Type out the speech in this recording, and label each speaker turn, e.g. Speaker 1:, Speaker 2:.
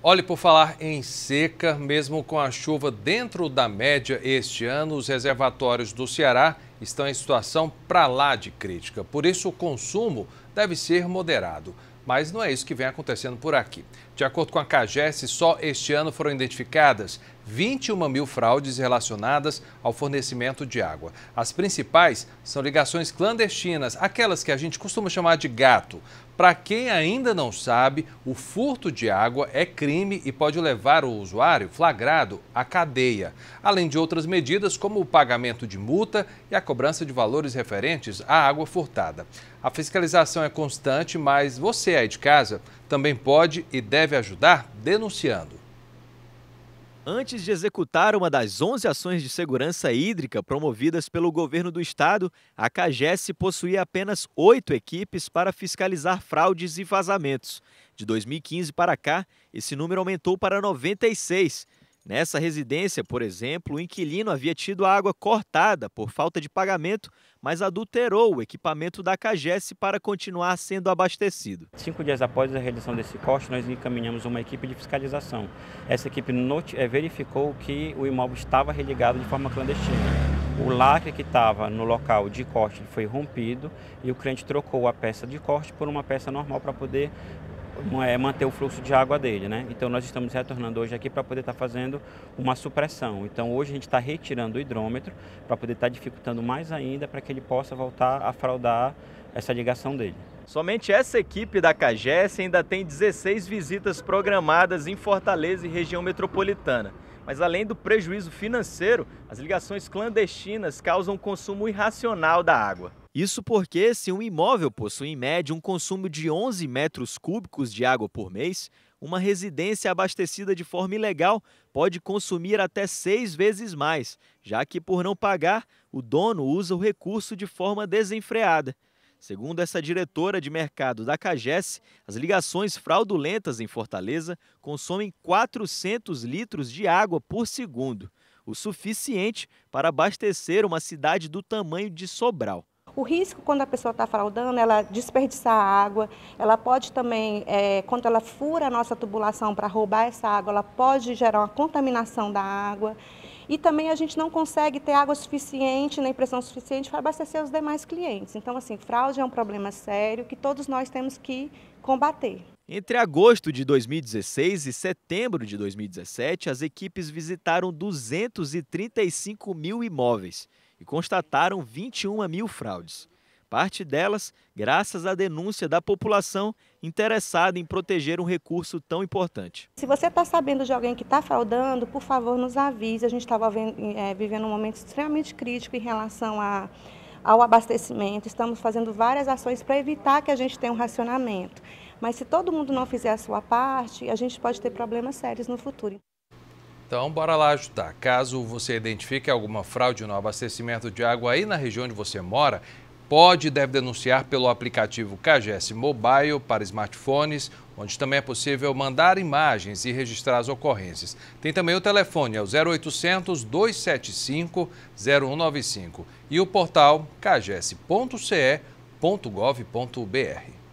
Speaker 1: Olhe, por falar em seca, mesmo com a chuva dentro da média este ano, os reservatórios do Ceará estão em situação para lá de crítica. Por isso, o consumo deve ser moderado. Mas não é isso que vem acontecendo por aqui. De acordo com a CAGES, só este ano foram identificadas 21 mil fraudes relacionadas ao fornecimento de água. As principais são ligações clandestinas, aquelas que a gente costuma chamar de gato. Para quem ainda não sabe, o furto de água é crime e pode levar o usuário flagrado à cadeia, além de outras medidas como o pagamento de multa e a cobrança de valores referentes à água furtada. A fiscalização é constante, mas você aí de casa também pode e deve ajudar denunciando. Antes de executar uma das 11 ações de segurança
Speaker 2: hídrica promovidas pelo governo do estado, a CAGES possuía apenas oito equipes para fiscalizar fraudes e vazamentos. De 2015 para cá, esse número aumentou para 96. Nessa residência, por exemplo, o inquilino havia tido a água cortada por falta de pagamento, mas adulterou o equipamento da CAGES para continuar sendo abastecido. Cinco dias após a realização desse corte, nós encaminhamos uma equipe de
Speaker 3: fiscalização. Essa equipe eh, verificou que o imóvel estava religado de forma clandestina. O lacre que estava no local de corte foi rompido e o cliente trocou a peça de corte por uma peça normal para poder é, manter o fluxo de água dele, né? Então nós estamos retornando hoje aqui para poder estar tá fazendo uma supressão. Então hoje a gente está retirando o hidrômetro para poder estar tá dificultando mais ainda para que ele possa voltar a fraudar essa ligação
Speaker 2: dele. Somente essa equipe da CAGES ainda tem 16 visitas programadas em Fortaleza e região metropolitana. Mas além do prejuízo financeiro, as ligações clandestinas causam consumo irracional da água. Isso porque, se um imóvel possui em média um consumo de 11 metros cúbicos de água por mês, uma residência abastecida de forma ilegal pode consumir até seis vezes mais, já que, por não pagar, o dono usa o recurso de forma desenfreada. Segundo essa diretora de mercado da CAGES, as ligações fraudulentas em Fortaleza consomem 400 litros de água por segundo, o suficiente para abastecer uma cidade do tamanho de Sobral.
Speaker 4: O risco, quando a pessoa está fraudando, ela desperdiçar água, ela pode também, é, quando ela fura a nossa tubulação para roubar essa água, ela pode gerar uma contaminação da água. E também a gente não consegue ter água suficiente, nem pressão suficiente para abastecer os demais clientes. Então, assim, fraude é um problema sério que todos nós temos que combater.
Speaker 2: Entre agosto de 2016 e setembro de 2017, as equipes visitaram 235 mil imóveis e constataram 21 mil fraudes. Parte delas, graças à denúncia da população interessada em proteger um recurso tão importante.
Speaker 4: Se você está sabendo de alguém que está fraudando, por favor, nos avise. A gente estava é, vivendo um momento extremamente crítico em relação a ao abastecimento, estamos fazendo várias ações para evitar que a gente tenha um racionamento. Mas se todo mundo não fizer a sua parte, a gente pode ter problemas sérios no futuro.
Speaker 1: Então, bora lá ajudar. Caso você identifique alguma fraude no abastecimento de água aí na região onde você mora, pode e deve denunciar pelo aplicativo KGS Mobile para smartphones, onde também é possível mandar imagens e registrar as ocorrências. Tem também o telefone, é o 0800 275 0195 e o portal kgs.ce.gov.br.